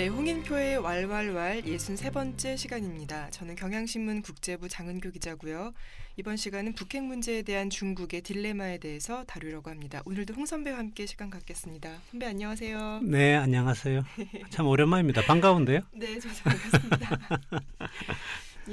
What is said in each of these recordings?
네, 홍인표의 왈왈왈 63번째 시간입니다. 저는 경향신문 국제부 장은교 기자고요. 이번 시간은 북핵 문제에 대한 중국의 딜레마에 대해서 다루려고 합니다. 오늘도 홍 선배와 함께 시간 갖겠습니다. 선배 안녕하세요. 네, 안녕하세요. 참 오랜만입니다. 반가운데요? 네, 저도 반갑습니다.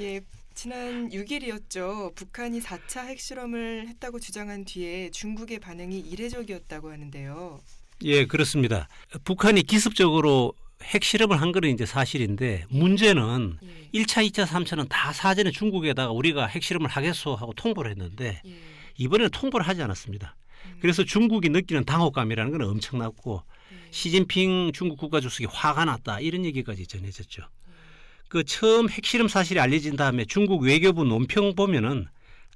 예, 지난 6일이었죠. 북한이 4차 핵실험을 했다고 주장한 뒤에 중국의 반응이 이례적이었다고 하는데요. 예, 그렇습니다. 북한이 기습적으로 핵실험을 한 거는 이제 사실인데 문제는 예. 1차, 2차, 3차는 다 사전에 중국에다가 우리가 핵실험을 하겠소 하고 통보를 했는데 예. 이번에는 통보를 하지 않았습니다. 음. 그래서 중국이 느끼는 당혹감이라는 건 엄청났고 예. 시진핑 중국 국가주석이 화가 났다 이런 얘기까지 전해졌죠. 음. 그 처음 핵실험 사실이 알려진 다음에 중국 외교부 논평 보면은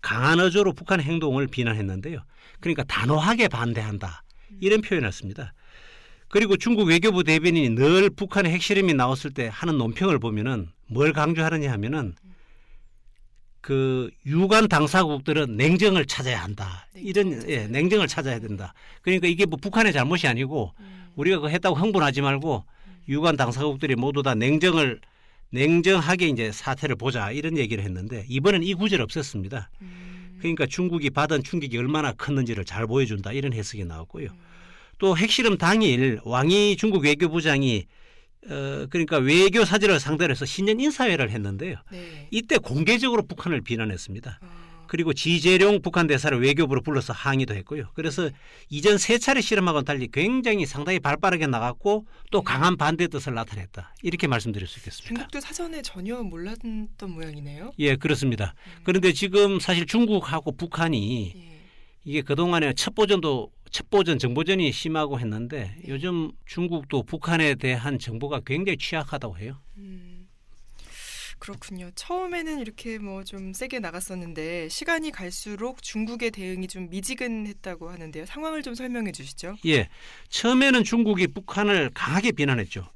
강한 어조로 북한 행동을 비난했는데요. 그러니까 단호하게 반대한다 음. 이런 표현을 했습니다. 그리고 중국 외교부 대변인이 늘 북한의 핵실험이 나왔을 때 하는 논평을 보면은 뭘 강조하느냐 하면은 그 유관 당사국들은 냉정을 찾아야 한다. 이런 예, 냉정을 찾아야 된다. 그러니까 이게 뭐 북한의 잘못이 아니고 음. 우리가 그 했다고 흥분하지 말고 음. 유관 당사국들이 모두 다 냉정을 냉정하게 이제 사태를 보자 이런 얘기를 했는데 이번엔 이 구절 없었습니다 음. 그러니까 중국이 받은 충격이 얼마나 컸는지를 잘 보여준다 이런 해석이 나왔고요. 또 핵실험 당일 왕이 중국 외교부장이 어, 그러니까 외교 사절을 상대로 해서 신년 인사회를 했는데요. 네. 이때 공개적으로 북한을 비난했습니다. 아. 그리고 지재룡 북한 대사를 외교부로 불러서 항의도 했고요. 그래서 네. 이전 세 차례 실험하고는 달리 굉장히 상당히 발빠르게 나갔고 또 네. 강한 반대 뜻을 나타냈다. 이렇게 말씀드릴 수 있겠습니다. 중국도 사전에 전혀 몰랐던 모양이네요. 예, 그렇습니다. 음. 그런데 지금 사실 중국하고 북한이 예. 이게 그동안에 첩보전도 첩보전, 정보전이 심하고 했는데 네. 요즘 중국도 북한에 대한 정보가 굉장히 취약하다고 해요. 음, 그렇군요. 처음에는 이렇게 뭐 좀 세게 나갔었는데 시간이 갈수록 중국의 대응이 좀 미지근했다고 하는데요. 상황을 좀 설명해 주시죠. 예. 처음에는 중국이 북한을 강하게 비난했죠.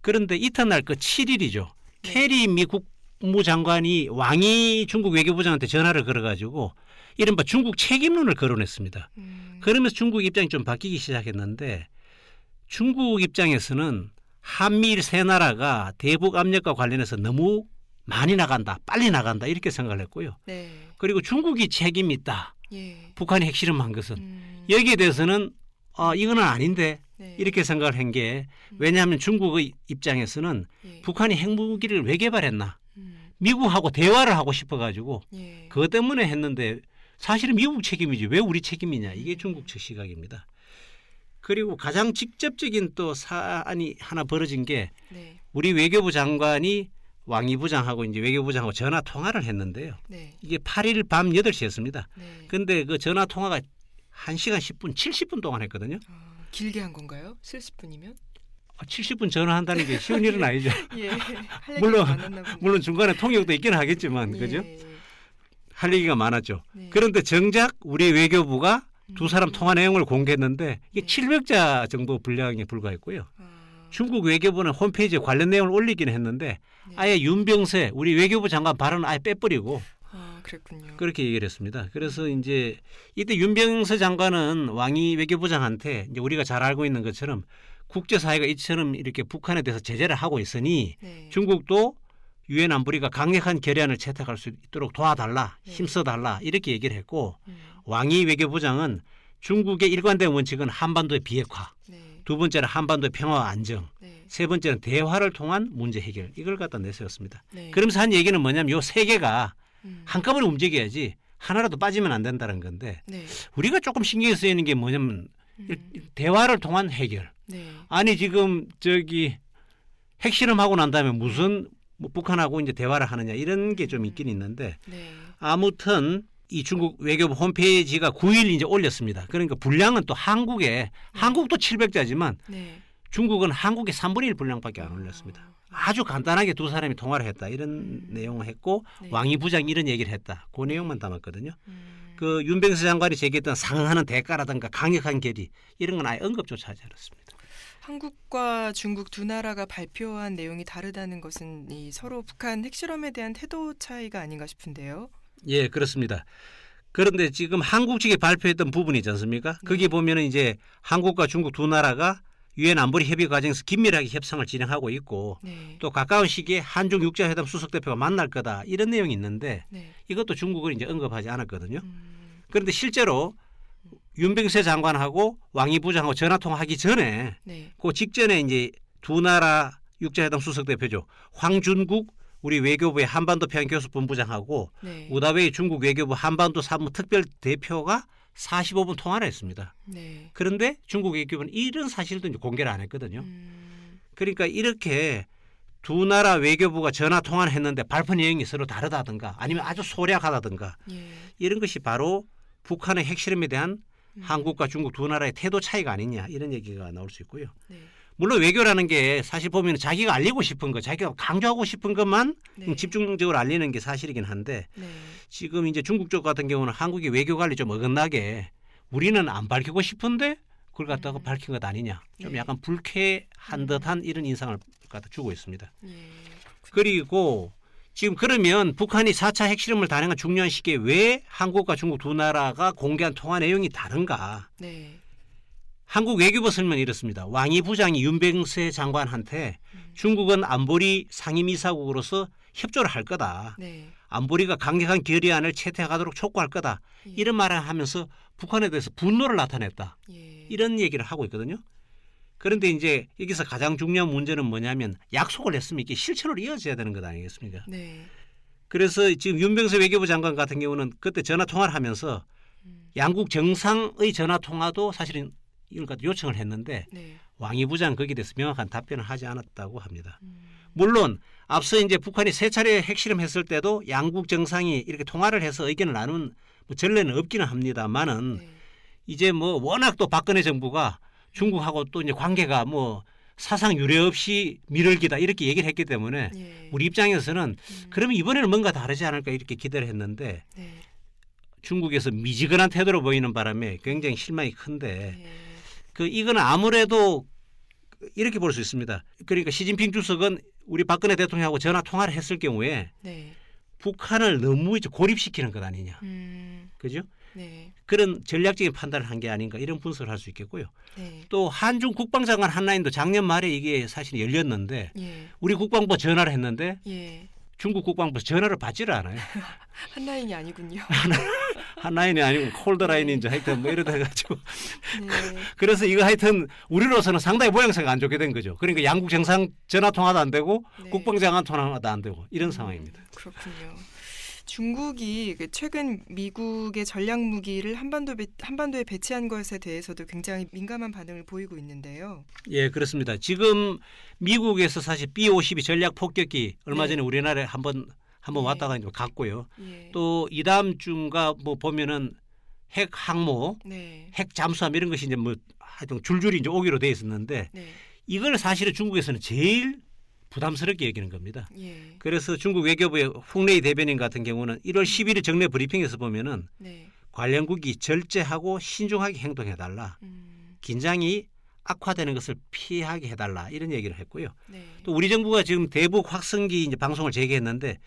그런데 이튿날 그 7일이죠. 네. 캐리 미국 국무장관이 왕이 중국 외교부장한테 전화를 걸어가지고 이른바 중국 책임론을 거론했습니다. 음. 그러면서 중국 입장이 좀 바뀌기 시작했는데 중국 입장에서는 한미일 세 나라가 대북 압력과 관련해서 너무 많이 나간다, 빨리 나간다 이렇게 생각을 했고요. 네. 그리고 중국이 책임이 있다. 예. 북한이 핵실험한 것은 음. 여기에 대해서는 어, 이거는 아닌데 네. 이렇게 생각을 한게 음. 왜냐하면 중국의 입장에서는 예. 북한이 핵무기를 왜 개발했나 음. 미국하고 대화를 하고 싶어가지고 예. 그것 때문에 했는데 사실은 미국 책임이지 왜 우리 책임이냐 이게 중국 측 시각입니다. 그리고 가장 직접적인 또 사안이 하나 벌어진 게 네. 우리 외교부 장관이 왕이 부장하고 이제 외교부장하고 전화 통화를 했는데요. 네. 이게 8일 밤 8시였습니다. 네. 근데 그 전화 통화가 1시간 10분, 70분 동안 했거든요. 어, 길게 한 건가요? 70분이면? 70분 아, 전화한다는 게 쉬운 일은 아니죠. 예, 물론 물론 중간에 통역도 있기는 하겠지만 예, 그죠? 할 얘기가 많았죠. 네. 그런데 정작 우리 외교부가 두 음. 사람 통화 내용을 공개했는데 이게 네. 700자 정도 분량에 불과했고요. 아... 중국 외교부는 홈페이지에 관련 내용을 올리긴 했는데 네. 아예 윤병세 우리 외교부 장관 발언을 아예 빼버리고 아, 그랬군요. 그렇게 얘기를 했습니다. 그래서 음. 이제 이때 윤병세 장관은 왕이 외교부장한테 이제 우리가 잘 알고 있는 것처럼 국제사회가 이처럼 이렇게 북한에 대해서 제재를 하고 있으니 네. 중국도 유엔 안보리가 강력한 결의안을 채택할 수 있도록 도와달라, 네. 힘써달라 이렇게 얘기를 했고 음. 왕이 외교부장은 중국의 일관된 원칙은 한반도의 비핵화, 네. 두 번째는 한반도의 평화와 안정, 네. 세 번째는 대화를 통한 문제 해결 이걸 갖다 내세웠습니다. 네. 그러면서 한 얘기는 뭐냐면 요 세 개가 음. 한꺼번에 움직여야지 하나라도 빠지면 안 된다는 건데 네. 우리가 조금 신경이 쓰이는 게 뭐냐면 음. 대화를 통한 해결. 네. 아니 지금 저기 핵실험하고 난 다음에 무슨 뭐 북한하고 이제 대화를 하느냐 이런 게 좀 있긴 음. 있는데 네. 아무튼 이 중국 외교부 홈페이지가 9일 이제 올렸습니다. 그러니까 분량은 또 한국에 네. 한국도 700자지만 네. 중국은 한국의 3분의 1 분량밖에 안 아. 올렸습니다. 아주 간단하게 두 사람이 통화를 했다 이런 음. 내용을 했고 네. 왕이 부장 이런 얘기를 했다 그 네. 내용만 담았거든요. 음. 그 윤병수 장관이 제기했던 상응하는 대가라든가 강력한 결의 이런 건 아예 언급조차 하지 않았습니다. 한국과 중국 두 나라가 발표한 내용이 다르다는 것은 이 서로 북한 핵실험에 대한 태도 차이가 아닌가 싶은데요. 예, 그렇습니다. 그런데 지금 한국 측이 발표했던 부분이지 않습니까? 네. 거기 보면은 이제 한국과 중국 두 나라가 유엔 안보리 협의 과정에서 긴밀하게 협상을 진행하고 있고 네. 또 가까운 시기에 한중 육자회담 수석 대표가 만날 거다 이런 내용이 있는데 네. 이것도 중국은 이제 언급하지 않았거든요. 음. 그런데 실제로 윤병세 장관하고 왕이 부장하고 전화 통화하기 전에 네. 그 직전에 이제 두 나라 육자회담 수석 대표죠 황준국 우리 외교부의 한반도 평양교섭본부장하고 네. 우다웨이 중국 외교부 한반도 사무 특별 대표가 45분 통화를 했습니다. 네. 그런데 중국 외교부는 이런 사실도 이제 공개를 안 했거든요. 음. 그러니까 이렇게 두 나라 외교부가 전화 통화를 했는데 발표 내용이 서로 다르다든가 아니면 아주 소략하다든가 예. 이런 것이 바로 북한의 핵실험에 대한 음. 한국과 중국 두 나라의 태도 차이가 아니냐 이런 얘기가 나올 수 있고요. 네. 물론 외교라는 게 사실 보면 자기가 알리고 싶은 거, 자기가 강조하고 싶은 것만 네. 음, 집중적으로 알리는 게 사실이긴 한데 네. 지금 이제 중국 쪽 같은 경우는 한국의 외교 관리 좀 어긋나게 우리는 안 밝히고 싶은데 그걸 갖다가 음. 밝힌 것 아니냐 좀 네. 약간 불쾌한 음. 듯한 이런 인상을 갖다 주고 있습니다. 예, 그리고 지금 그러면 북한이 4차 핵실험을 단행한 중요한 시기에 왜 한국과 중국 두 나라가 공개한 통화 내용이 다른가? 네. 한국 외교부 설명이 이렇습니다. 왕이 부장이 윤병세 장관한테 음. 중국은 안보리 상임이사국으로서 협조를 할 거다. 네. 안보리가 강력한 결의안을 채택하도록 촉구할 거다. 예. 이런 말을 하면서 북한에 대해서 분노를 나타냈다. 예. 이런 얘기를 하고 있거든요. 그런데 이제 여기서 가장 중요한 문제는 뭐냐면 약속을 했으면 이게 실천으로 이어져야 되는 것 아니겠습니까? 네. 그래서 지금 윤병세 외교부 장관 같은 경우는 그때 전화 통화를 하면서 음. 양국 정상의 전화 통화도 사실은 이걸 까다 요청을 했는데 네. 왕이 부장 거기에 대해서 명확한 답변을 하지 않았다고 합니다. 음. 물론 앞서 이제 북한이 세 차례 핵실험했을 때도 양국 정상이 이렇게 통화를 해서 의견을 나눈 뭐 전례는 없기는 합니다만은 네. 이제 뭐 워낙 또 박근혜 정부가 중국하고 또 이제 관계가 뭐 사상 유례 없이 미륵기다 이렇게 얘기를 했기 때문에 예. 우리 입장에서는 음. 그러면 이번에는 뭔가 다르지 않을까 이렇게 기대를 했는데 네. 중국에서 미지근한 태도로 보이는 바람에 굉장히 실망이 큰데 예. 그 이건 아무래도 이렇게 볼 수 있습니다. 그러니까 시진핑 주석은 우리 박근혜 대통령하고 전화 통화를 했을 경우에 네. 북한을 너무 이제 고립시키는 것 아니냐, 음. 그죠? 네. 그런 전략적인 판단을 한 게 아닌가 이런 분석을 할 수 있겠고요. 네. 또 한중 국방장관 한라인도 작년 말에 이게 사실 열렸는데 예. 우리 국방부 전화를 했는데 예. 중국 국방부 전화를 받지를 않아요. 한라인이 아니군요. 한라인이 아니고 콜드라인인지 하여튼 뭐 이러다 해가지고. 네. 그래서 이거 하여튼 우리로서는 상당히 모양새가 안 좋게 된 거죠. 그러니까 양국 정상 전화 통화도 안 되고 네. 국방장관 통화도 안 되고 이런 음, 상황입니다. 음, 그렇군요. 중국이 그 최근 미국의 전략 무기를 한반도 배, 한반도에 배치한 것에 대해서도 굉장히 민감한 반응을 보이고 있는데요. 예, 그렇습니다. 지금 미국에서 사실 B-52 전략 폭격기 얼마 예. 전에 네. 우리나라에 한번 한번 네. 왔다가 이제 갔고요. 예. 또 이다음 주가뭐 보면은 핵 항모, 네. 핵 잠수함 이런 것이 이제 뭐 하여튼 줄줄이 이제 오기로 돼 있었는데 네. 이걸 사실은 중국에서는 제일 부담스럽게 여기는 겁니다. 예. 그래서 중국 외교부의 훅레이 대변인 같은 경우는 1월 11일 정례 브리핑에서 보면은 네. 관련국이 절제하고 신중하게 행동해달라. 음. 긴장이 악화되는 것을 피하게 해달라 이런 얘기를 했고요. 네. 또 우리 정부가 지금 대북 확성기 이제 방송을 재개했는데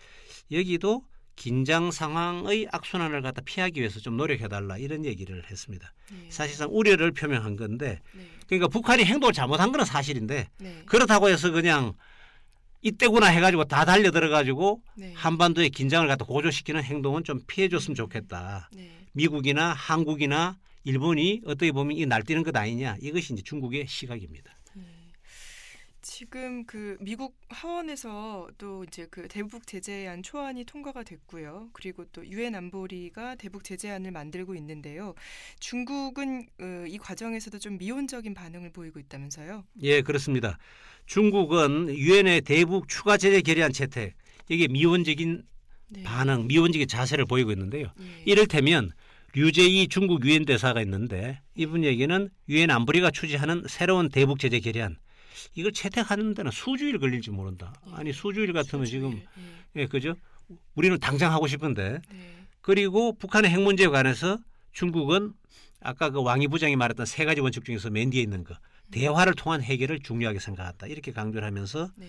여기도 긴장 상황의 악순환을 갖다 피하기 위해서 좀 노력해달라 이런 얘기를 했습니다. 네. 사실상 우려를 표명한 건데, 네. 그러니까 북한이 행동을 잘못한 건 사실인데 네. 그렇다고 해서 그냥 이때구나 해가지고 다 달려들어가지고 네. 한반도의 긴장을 갖다 고조시키는 행동은 좀 피해줬으면 좋겠다. 네. 미국이나 한국이나 일본이 어떻게 보면 이 날뛰는 것 아니냐 이것이 이제 중국의 시각입니다. 지금 그 미국 하원에서 또 이제 그 대북 제재안 초안이 통과가 됐고요. 그리고 또 유엔 안보리가 대북 제재안을 만들고 있는데요. 중국은 어, 이 과정에서도 좀 미온적인 반응을 보이고 있다면서요? 예, 그렇습니다. 중국은 유엔의 대북 추가 제재 결의안 채택 이게 미온적인 네. 반응, 미온적인 자세를 보이고 있는데요. 예. 이를테면 류제이 중국 유엔 대사가 있는데 예. 이분 얘기는 유엔 안보리가 추진하는 새로운 대북 제재 결의안 이걸 채택하는 데는 수주일 걸릴지 모른다. 예, 아니 수주일 같으면 지금 예. 예 그죠? 우리는 당장 하고 싶은데 예. 그리고 북한의 핵 문제에 관해서 중국은 아까 그 왕이 부장이 말했던 세 가지 원칙 중에서 맨 뒤에 있는 거 음. 대화를 통한 해결을 중요하게 생각한다 이렇게 강조를 하면서 네.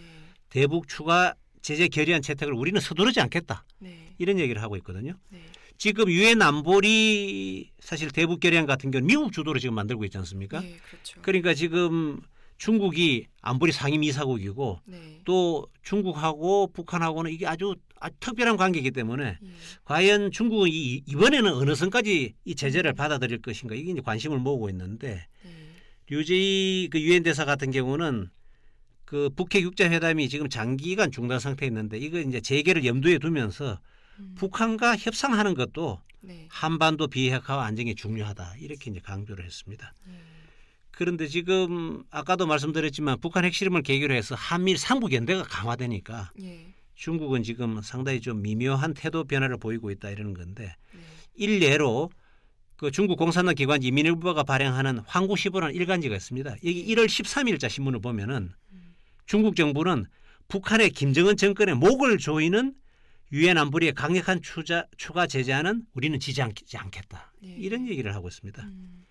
대북 추가 제재 결의안 채택을 우리는 서두르지 않겠다 네. 이런 얘기를 하고 있거든요. 네. 지금 유엔 안보리 사실 대북 결의안 같은 경우 는 미국 주도로 지금 만들고 있지 않습니까? 그렇죠. 그러니까 지금 중국이 안보리 상임 이사국이고 네. 또 중국하고 북한하고는 이게 아주, 아 특별한 관계이기 때문에 예. 과연 중국은 이, 이번에는 어느 선까지 이 제재를 음. 받아들일 것인가 이게 이제 관심을 모으고 있는데 류제이 네. 그 유엔 대사 같은 경우는 그 북핵 육자 회담이 지금 장기간 중단 상태에 있는데 이거 이제 재개를 염두에 두면서 음. 북한과 협상하는 것도 네. 한반도 비핵화와 안정이 중요하다 이렇게 이제 강조를 했습니다. 음. 그런데 지금 아까도 말씀드렸지만 북한 핵실험을 계기로 해서 한미 삼국 연대가 강화되니까 예. 중국은 지금 상당히 좀 미묘한 태도 변화를 보이고 있다 이러는 건데 예. 일례로 그 중국 공산당 기관 이민일보가 발행하는 황구시보라는 일간지가 있습니다. 여기 1월 예. 13일자 신문을 보면은 음. 중국 정부는 북한의 김정은 정권의 목을 조이는 유엔 안보리에 강력한 추자, 추가 제재하는 우리는 지지 않, 겠다 네. 예. 이런 얘기를 하고 있습니다. 음.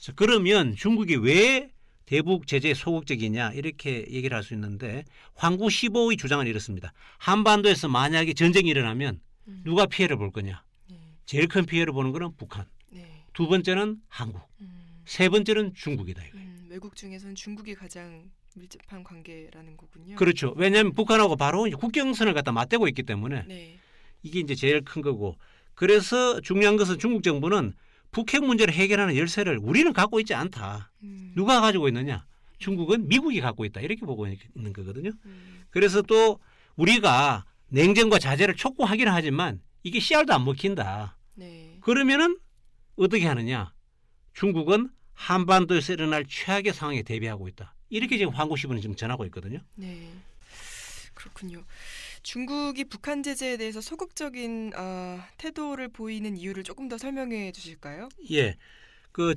자, 그러면 중국이 왜 대북 제재 소극적이냐 이렇게 얘기를 할 수 있는데 황구 15의 주장은 이렇습니다. 한반도에서 만약에 전쟁이 일어나면 음. 누가 피해를 볼 거냐? 네. 제일 큰 피해를 보는 거는 북한. 네. 두 번째는 한국. 음. 세 번째는 중국이다 이거예요. 음, 외국 중에서는 중국이 가장 밀접한 관계라는 거군요. 그렇죠. 왜냐하면 북한하고 바로 국경선을 갖다 맞대고 있기 때문에 네. 이게 이제 제일 큰 거고. 그래서 중요한 것은 중국 정부는 북핵 문제를 해결하는 열쇠를 우리는 갖고 있지 않다. 음. 누가 가지고 있느냐? 중국은 미국이 갖고 있다. 이렇게 보고 있는 거거든요. 음. 그래서 또 우리가 냉전과 자제를 촉구하기는 하지만 이게 씨알도 안 먹힌다. 네. 그러면은 어떻게 하느냐? 중국은 한반도에서 일어날 최악의 상황에 대비하고 있다. 이렇게 지금 황구시분은 지금 전하고 있거든요. 네. 그렇군요. 중국이 북한 제재에 대해서 소극적인 어, 태도를 보이는 이유를 조금 더 설명해 주실까요? 예. 그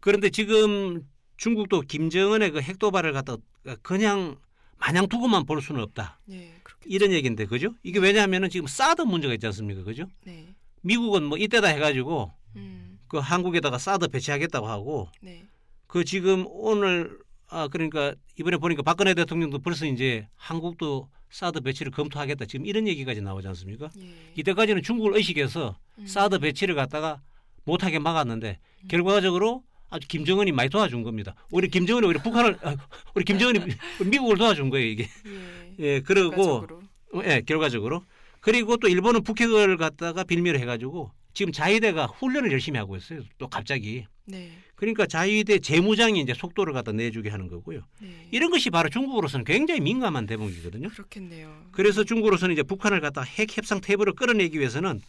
그런데 지금 중국도 김정은의 그 핵도발을 갖다 그냥 마냥 두고만 볼 수는 없다. 네, 이런 얘기인데 그죠? 이게 왜냐하면은 지금 사드 문제가 있지 않습니까? 그죠? 네. 미국은 뭐 이때다 해가지고 음. 그 한국에다가 사드 배치하겠다고 하고 네. 그 지금 오늘 아 그러니까 이번에 보니까 박근혜 대통령도 벌써 이제 한국도 사드 배치를 검토하겠다 지금 이런 얘기까지 나오지 않습니까? 예. 이때까지는 중국을 의식해서 음. 사드 배치를 갖다가 못하게 막았는데 음. 결과적으로 아주 김정은이 많이 도와준 겁니다. 우리 예. 김정은이 우리 북한을 우리 김정은이 미국을 도와준 거예요 이게. 예, 예그러고예 결과적으로 그리고 또 일본은 북핵을 갖다가 빌미로 해가지고 지금 자위대가 훈련을 열심히 하고 있어요. 또 갑자기. 네. 그러니까 자위대 재무장이 이제 속도를 갖다 내주게 하는 거고요. 네. 이런 것이 바로 중국으로서는 굉장히 민감한 대목이거든요. 그렇겠네요. 그래서 중국으로서는 이제 북한을 갖다 핵 협상 테이블을 끌어내기 위해서는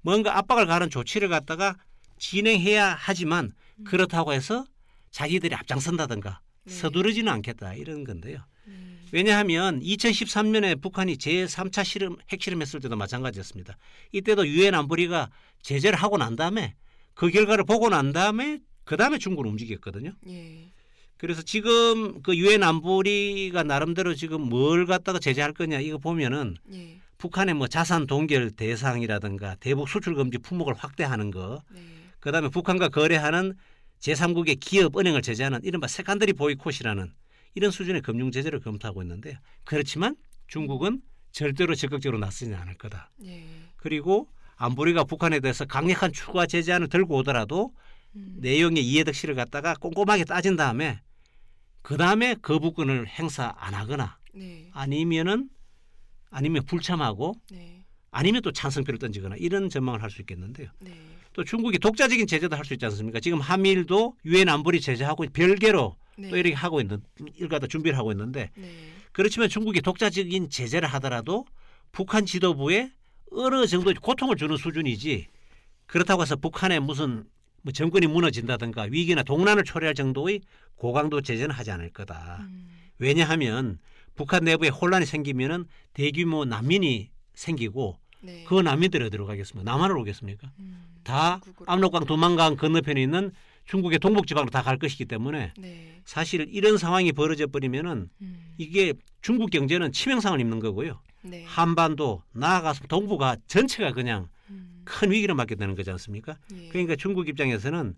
뭔가 압박을 가하는 조치를 갖다가 진행해야 하지만 음. 그렇다고 해서 자기들이 앞장선다든가 네. 서두르지는 않겠다 이런 건데요. 음. 왜냐하면 2013년에 북한이 제3차 실험 핵실험했을 때도 마찬가지였습니다. 이때도 유엔 안보리가 제재를 하고 난 다음에 그 결과를 보고 난 다음에 그 다음에 중국은 움직였거든요. 예. 그래서 지금 그 유엔 안보리가 나름대로 지금 뭘 갖다가 제재할 거냐 이거 보면은 예. 북한의 뭐 자산 동결 대상이라든가 대북 수출 금지 품목을 확대하는 거, 네. 그다음에 북한과 거래하는 제3국의 기업 은행을 제재하는 이른바 세간들이 보이콧이라는 이런 수준의 금융 제재를 검토하고 있는데 그렇지만 중국은 절대로 적극적으로 나서지 않을 거다. 네. 그리고 안보리가 북한에 대해서 강력한 추가 제재안을 들고 오더라도 음. 내용의 이해득실을 갖다가 꼼꼼하게 따진 다음에 그 다음에 거부권을 행사 안 하거나 네. 아니면은 아니면 불참하고 네. 아니면 또 찬성표를 던지거나 이런 전망을 할 수 있겠는데요. 네. 또 중국이 독자적인 제재도 할 수 있지 않습니까? 지금 한미일도 유엔 안보리 제재하고 별개로 네. 또 이렇게 하고 있는 일가다 준비를 하고 있는데 네. 그렇지만 중국이 독자적인 제재를 하더라도 북한 지도부에 어느 정도 고통을 주는 수준이지 그렇다고 해서 북한에 무슨 뭐 정권이 무너진다든가 위기나 동란을 초래할 정도의 고강도 제재는 하지 않을 거다. 음. 왜냐하면 북한 내부에 혼란이 생기면은 대규모 난민이 생기고 네. 그 난민들이 어디로 가겠습니까? 남한으로 오겠습니까? 음, 다 압록강 두만강 건너편에 있는 중국의 동북 지방으로 다 갈 것이기 때문에 네. 사실 이런 상황이 벌어져 버리면은 음. 이게 중국 경제는 치명상을 입는 거고요. 네. 한반도 나아가서 동북아 전체가 그냥 큰 위기를 맞게 되는 거지 않습니까? 예. 그러니까 중국 입장에서는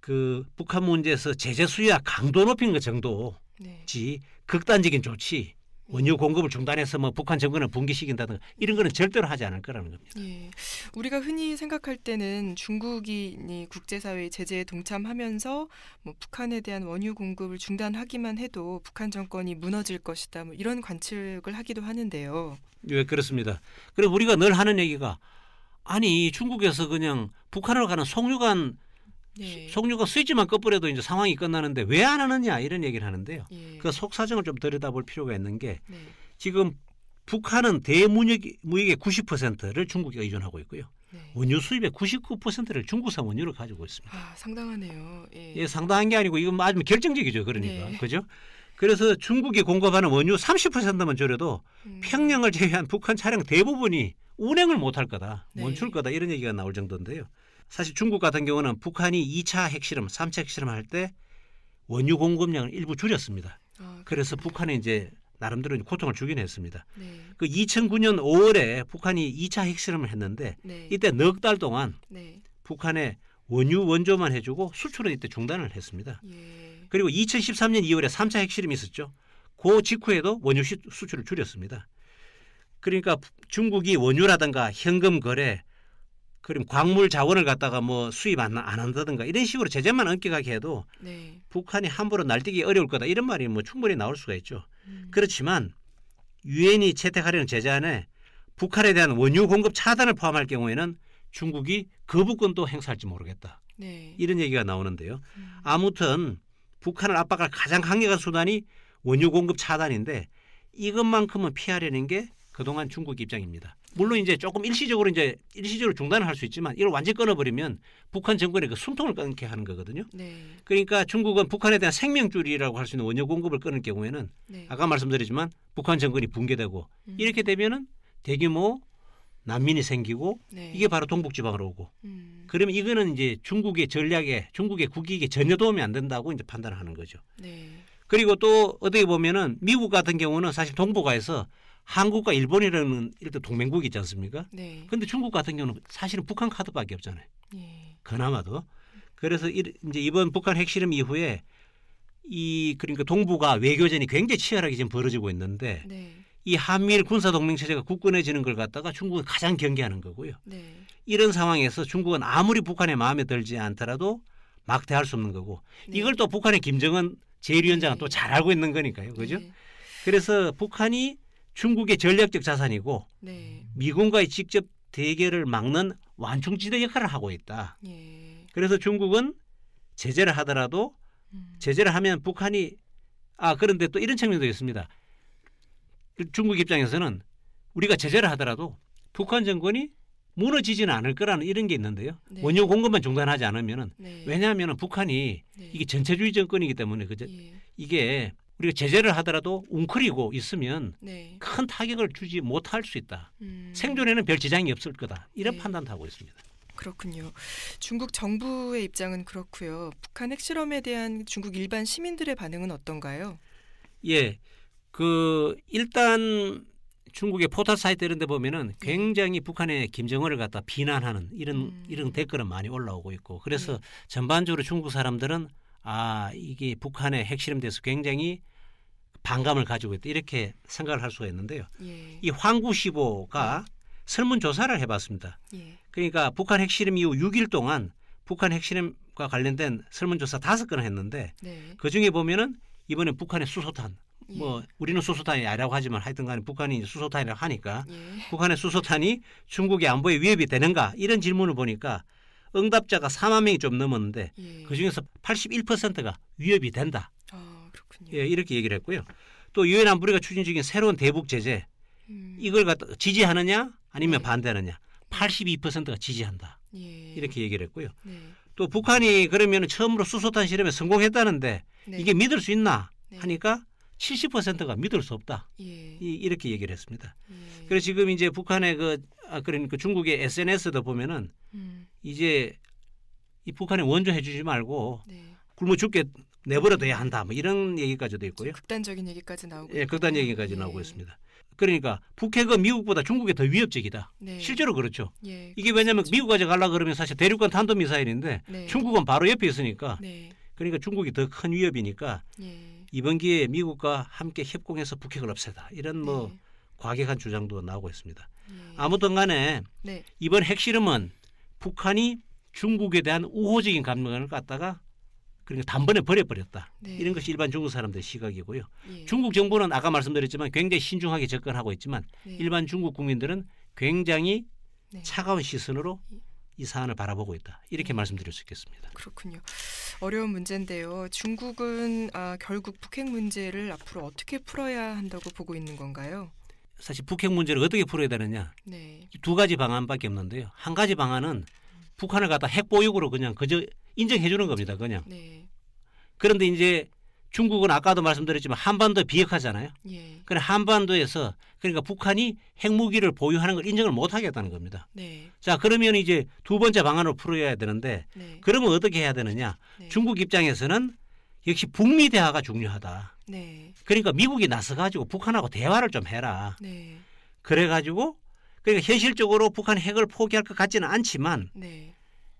그 북한 문제에서 제재 수위와 강도 높인는것 정도지 네. 극단적인 조치 원유 공급을 중단해서 뭐 북한 정권을 붕괴시킨다든가 이런 거는 절대로 하지 않을 거라는 겁니다. 예. 우리가 흔히 생각할 때는 중국이 국제사회 제재에 동참하면서 뭐 북한에 대한 원유 공급을 중단하기만 해도 북한 정권이 무너질 것이다 뭐 이런 관측을 하기도 하는데요. 예, 그렇습니다. 그리고 우리가 늘 하는 얘기가 아니 중국에서 그냥 북한으로 가는 송유관 속류가 네. 스위치만 꺼버려도 이제 상황이 끝나는데 왜 안 하느냐 이런 얘기를 하는데요. 예. 그 속사정을 좀 들여다볼 필요가 있는 게 네. 지금 북한은 대무역의 90%를 중국에 의존하고 있고요. 네. 원유 수입의 99%를 중국산 원유를 가지고 있습니다. 아, 상당하네요. 예. 예 상당한 게 아니고 이건 아주 결정적이죠. 그러니까. 네. 그죠? 그래서 중국이 공급하는 원유 30%만 줄여도 음. 평양을 제외한 북한 차량 대부분이 운행을 못 할 거다. 멈출 네. 거다. 이런 얘기가 나올 정도인데요. 사실 중국 같은 경우는 북한이 2차 핵실험, 3차 핵실험 할 때 원유 공급량을 일부 줄였습니다. 아, 그래서 북한이 이제 나름대로 이 고통을 주긴 했습니다. 네. 그 2009년 5월에 북한이 2차 핵실험을 했는데 네. 이때 넉 달 동안 네. 북한에 원유 원조만 해주고 수출은 이때 중단을 했습니다. 예. 그리고 2013년 2월에 3차 핵실험이 있었죠. 그 직후에도 원유 수출을 줄였습니다. 그러니까 중국이 원유라든가 현금 거래, 그럼 광물 자원을 갖다가 뭐 수입 안, 안 한다든가 이런 식으로 제재만 엄격하게 해도 네. 북한이 함부로 날뛰기 어려울 거다 이런 말이 뭐 충분히 나올 수가 있죠. 음. 그렇지만 유엔이 채택하려는 제재 안에 북한에 대한 원유 공급 차단을 포함할 경우에는 중국이 거부권도 그 행사할지 모르겠다. 네. 이런 얘기가 나오는데요. 음. 아무튼 북한을 압박할 가장 강력한 수단이 원유 공급 차단인데 이것만큼은 피하려는 게 그동안 중국 입장입니다. 물론 이제 조금 일시적으로 이제 일시적으로 중단을 할 수 있지만 이걸 완전히 끊어버리면 북한 정권의 그 숨통을 끊게 하는 거거든요. 네. 그러니까 중국은 북한에 대한 생명줄이라고 할 수 있는 원료 공급을 끊을 경우에는 네. 아까 말씀드렸지만 북한 정권이 붕괴되고 음. 이렇게 되면은 대규모 난민이 생기고 네. 이게 바로 동북지방으로 오고 음. 그러면 이거는 이제 중국의 전략에 중국의 국익에 전혀 도움이 안 된다고 이제 판단을 하는 거죠. 네. 그리고 또 어떻게 보면은 미국 같은 경우는 사실 동북아에서 한국과 일본이라는 일단 동맹국이 있지 않습니까? 그런데 네. 중국 같은 경우는 사실은 북한 카드밖에 없잖아요. 예. 그나마도. 그래서 이, 이제 이번 북한 핵실험 이후에 이 그러니까 동북아 외교전이 굉장히 치열하게 지금 벌어지고 있는데 네. 이 한미일 군사 동맹 체제가 굳건해지는 걸 갖다가 중국은 가장 경계하는 거고요. 네. 이런 상황에서 중국은 아무리 북한의 마음에 들지 않더라도 막대할 수 없는 거고 네. 이걸 또 북한의 김정은 제1위원장은 또 잘 알고 있는 거니까요. 그죠? 네. 그래서 북한이 중국의 전략적 자산이고 네. 미군과의 직접 대결을 막는 완충지대 역할을 하고 있다. 예. 그래서 중국은 제재를 하더라도 음. 제재를 하면 북한이 아 그런데 또 이런 측면도 있습니다. 그 중국 입장에서는 우리가 제재를 하더라도 북한 정권이 무너지지는 않을 거라는 이런 게 있는데요. 네. 원유 공급만 중단하지 않으면은 네. 왜냐하면 북한이 네. 이게 전체주의 정권이기 때문에 그저 예. 이게 우리가 제재를 하더라도 웅크리고 있으면 네. 큰 타격을 주지 못할 수 있다. 음. 생존에는 별 지장이 없을 거다. 이런 네. 판단도 하고 있습니다. 그렇군요. 중국 정부의 입장은 그렇고요. 북한 핵실험에 대한 중국 일반 시민들의 반응은 어떤가요? 예. 그 일단 중국의 포털 사이트 이런 데 보면은 네. 굉장히 네. 북한의 김정은을 갖다 비난하는 이런 음. 이런 댓글은 많이 올라오고 있고 그래서 네. 전반적으로 중국 사람들은 아 이게 북한의 핵실험 대해서 굉장히 반감을 가지고 있다 이렇게 생각을 할 수가 있는데요. 예. 이 황구시보가 네. 설문 조사를 해봤습니다. 예. 그러니까 북한 핵실험 이후 6일 동안 북한 핵실험과 관련된 설문조사 다섯 건을 했는데 네. 그 중에 보면은 이번에 북한의 수소탄 예. 뭐 우리는 수소탄이 아니라고 하지만 하여튼간에 북한이 수소탄이라고 하니까 예. 북한의 수소탄이 중국의 안보에 위협이 되는가 이런 질문을 보니까 응답자가 4만 명이 좀 넘었는데 예. 그 중에서 81%가 위협이 된다. 아, 그렇군요. 예, 이렇게 얘기를 했고요. 또 유엔 안보리가 추진 중인 새로운 대북 제재 음. 이걸 갖다 지지하느냐 아니면 네. 반대하느냐 82%가 지지한다. 예. 이렇게 얘기를 했고요. 네. 또 북한이 그러면 처음으로 수소탄 실험에 성공했다는데 네. 이게 믿을 수 있나 네. 하니까 70%가 믿을 수 없다. 예. 이, 이렇게 얘기를 했습니다. 예. 그래서 지금 이제 북한의 그 아, 그러니까 중국의 SNS도 보면은 음. 이제 이 북한이 원조해 주지 말고 네. 굶어 죽게 내버려둬야 한다. 뭐 이런 얘기까지 도 있고요. 극단적인 얘기까지 나오고. 예, 극단 얘기까지 네. 나오고 있습니다. 그러니까 북핵은 미국보다 중국이 더 위협적이다. 네. 실제로 그렇죠. 예, 이게 왜냐하면 미국까지 가려 그러면 사실 대륙간 탄도 미사일인데 네. 중국은 바로 옆에 있으니까. 네. 그러니까 중국이 더 큰 위협이니까 예. 이번 기회에 미국과 함께 협공해서 북핵을 없애다 이런 뭐 네. 과격한 주장도 나오고 있습니다. 예. 아무튼간에 네. 이번 핵실험은 북한이 중국에 대한 우호적인 감정을 갖다가 그러니까 단번에 버려버렸다. 네. 이런 것이 일반 중국 사람들의 시각이고요. 예. 중국 정부는 아까 말씀드렸지만 굉장히 신중하게 접근하고 있지만 네. 일반 중국 국민들은 굉장히 네. 차가운 시선으로 예. 이 사안을 바라보고 있다. 이렇게 네. 말씀드릴 수 있겠습니다. 그렇군요. 어려운 문제인데요. 중국은 아, 결국 북핵 문제를 앞으로 어떻게 풀어야 한다고 보고 있는 건가요? 사실 북핵 문제를 어떻게 풀어야 되느냐 네. 두 가지 방안밖에 없는데요. 한 가지 방안은 북한을 갖다 핵보육으로 그냥 그저 인정해 주는 겁니다. 그냥. 네. 그런데 이제 중국은 아까도 말씀드렸지만 한반도 에 비핵화잖아요. 예. 그래 그러니까 한반도에서 그러니까 북한이 핵무기를 보유하는 걸 인정을 못 하겠다는 겁니다. 네. 자 그러면 이제 두 번째 방안을 풀어야 되는데 네. 그러면 어떻게 해야 되느냐? 네. 중국 입장에서는 역시 북미 대화가 중요하다. 네. 그러니까 미국이 나서가지고 북한하고 대화를 좀 해라. 네. 그래가지고 그러니까 현실적으로 북한 핵을 포기할 것 같지는 않지만 네.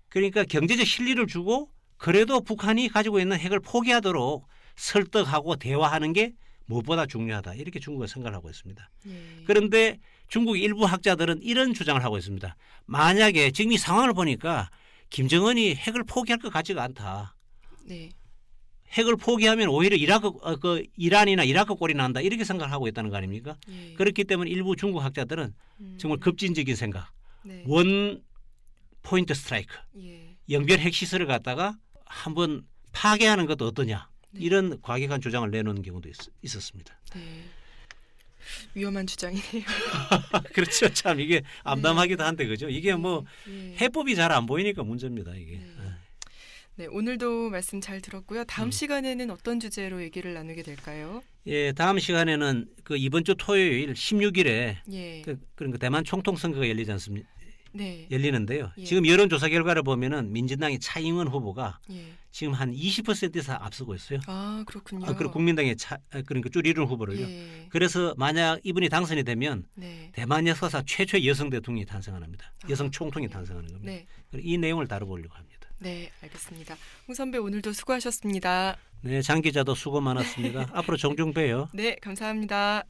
그러니까 경제적 실리를 주고 그래도 북한이 가지고 있는 핵을 포기하도록 설득하고 대화하는 게 무엇보다 중요하다 이렇게 중국은 생각하고 을 있습니다. 예. 그런데 중국 일부 학자들은 이런 주장을 하고 있습니다. 만약에 지금 이 상황을 보니까 김정은이 핵을 포기할 것 같지가 않다. 네. 핵을 포기하면 오히려 이라크 어, 그 이란이나 이라크 꼴이 난다 이렇게 생각을 하고 있다는 거 아닙니까? 예. 그렇기 때문에 일부 중국 학자들은 음. 정말 급진적인 생각, 네. 원 포인트 스트라이크, 예. 영변 핵 시설을 갖다가 한번 파괴하는 것도 어떠냐 네. 이런 과격한 주장을 내놓는 경우도 있, 있었습니다. 네. 위험한 주장이네요. 그렇죠. 참 이게 암담하기도 네. 한데 그죠. 이게 뭐 네. 해법이 잘 안 보이니까 문제입니다. 이게. 네. 네, 오늘도 말씀 잘 들었고요. 다음 음. 시간에는 어떤 주제로 얘기를 나누게 될까요? 예, 다음 시간에는 그 이번 주 토요일 16일에 예. 그, 그런 그 대만 총통 선거가 열리지 않습니까? 네. 열리는데요. 예. 지금 여론조사 결과를 보면은 민진당의 차잉원 후보가 예. 지금 한 20% 이상 앞서고 있어요. 아 그렇군요. 아, 그리고 국민당의 차 아, 그러니까 쭈리룬 그 후보를요. 예. 그래서 만약 이분이 당선이 되면 네. 대만 역사상 최초의 여성 대통령이 탄생합니다. 아, 여성 총통이 아, 탄생하는 겁니다. 네. 이 내용을 다뤄보려고 합니다. 네, 알겠습니다. 홍 선배 오늘도 수고하셨습니다. 네, 장 기자도 수고 많았습니다. 앞으로 종종 봬요. 네, 감사합니다.